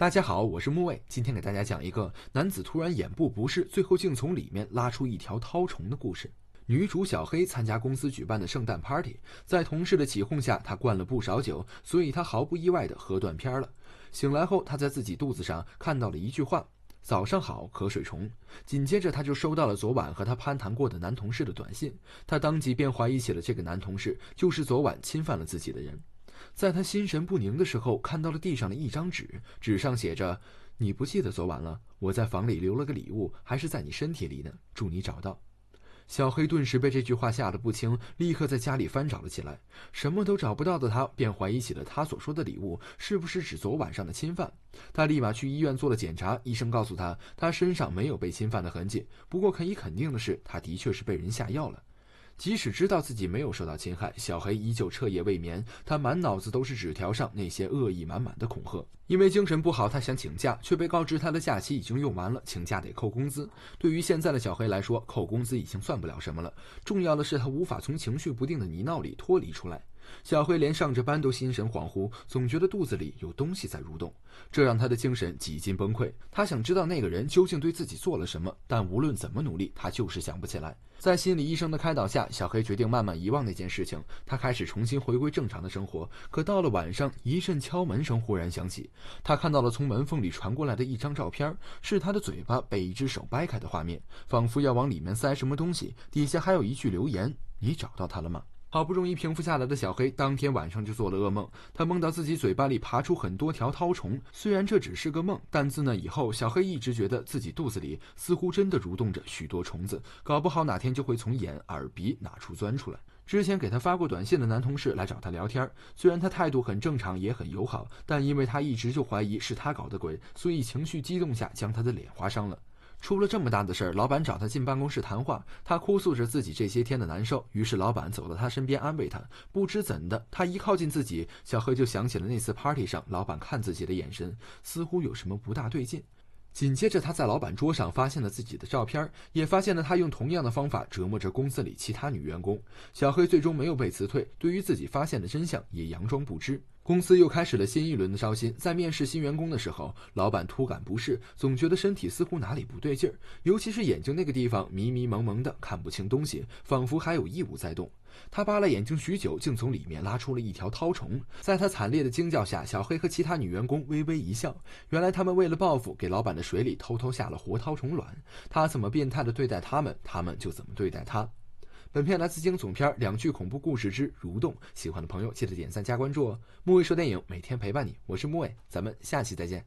大家好，我是木卫，今天给大家讲一个男子突然眼部不适，最后竟从里面拉出一条绦虫的故事。女主小黑参加公司举办的圣诞 party，在同事的起哄下，她灌了不少酒，所以她毫不意外的喝断片了。醒来后，她在自己肚子上看到了一句话：“早上好，瞌睡虫。”紧接着，她就收到了昨晚和她攀谈过的男同事的短信，她当即便怀疑起了这个男同事就是昨晚侵犯了自己的人。在他心神不宁的时候，看到了地上的一张纸，纸上写着：“你不记得昨晚了？我在房里留了个礼物，还是在你身体里呢？祝你找到。”小黑顿时被这句话吓得不轻，立刻在家里翻找了起来，什么都找不到的他，便怀疑起了他所说的礼物是不是指昨晚上的侵犯。他立马去医院做了检查，医生告诉他，他身上没有被侵犯的痕迹，不过可以肯定的是，他的确是被人下药了。即使知道自己没有受到侵害，小黑依旧彻夜未眠。他满脑子都是纸条上那些恶意满满的恐吓。因为精神不好，他想请假，却被告知他的假期已经用完了，请假得扣工资。对于现在的小黑来说，扣工资已经算不了什么了。重要的是，他无法从情绪不定的泥淖里脱离出来。小黑连上着班都心神恍惚，总觉得肚子里有东西在蠕动，这让他的精神几近崩溃。他想知道那个人究竟对自己做了什么，但无论怎么努力，他就是想不起来。在心理医生的开导下，小黑决定慢慢遗忘那件事情。他开始重新回归正常的生活，可到了晚上，一阵敲门声忽然响起。他看到了从门缝里传过来的一张照片，是他的嘴巴被一只手掰开的画面，仿佛要往里面塞什么东西。底下还有一句留言：“你找到他了吗？”好不容易平复下来的小黑，当天晚上就做了噩梦。他梦到自己嘴巴里爬出很多条绦虫。虽然这只是个梦，但自那以后，小黑一直觉得自己肚子里似乎真的蠕动着许多虫子，搞不好哪天就会从眼、耳、鼻哪处钻出来。之前给他发过短信的男同事来找他聊天，虽然他态度很正常，也很友好，但因为他一直就怀疑是他搞的鬼，所以情绪激动下将他的脸划伤了。出了这么大的事儿，老板找他进办公室谈话，他哭诉着自己这些天的难受。于是老板走到他身边安慰他。不知怎的，他一靠近自己，小黑就想起了那次 party 上老板看自己的眼神，似乎有什么不大对劲。紧接着他在老板桌上发现了自己的照片，也发现了他用同样的方法折磨着公司里其他女员工。小黑最终没有被辞退，对于自己发现的真相也佯装不知。公司又开始了新一轮的招新，在面试新员工的时候，老板突感不适，总觉得身体似乎哪里不对劲儿，尤其是眼睛那个地方，迷迷蒙蒙的，看不清东西，仿佛还有异物在动。他扒了眼睛许久，竟从里面拉出了一条绦虫。在他惨烈的惊叫下，小黑和其他女员工微微一笑，原来他们为了报复，给老板的水里偷偷下了活绦虫卵。他怎么变态的对待他们，他们就怎么对待他。本片来自惊悚片《两具恐怖故事之蠕动》，喜欢的朋友记得点赞加关注哦。木卫说电影每天陪伴你，我是木卫，咱们下期再见。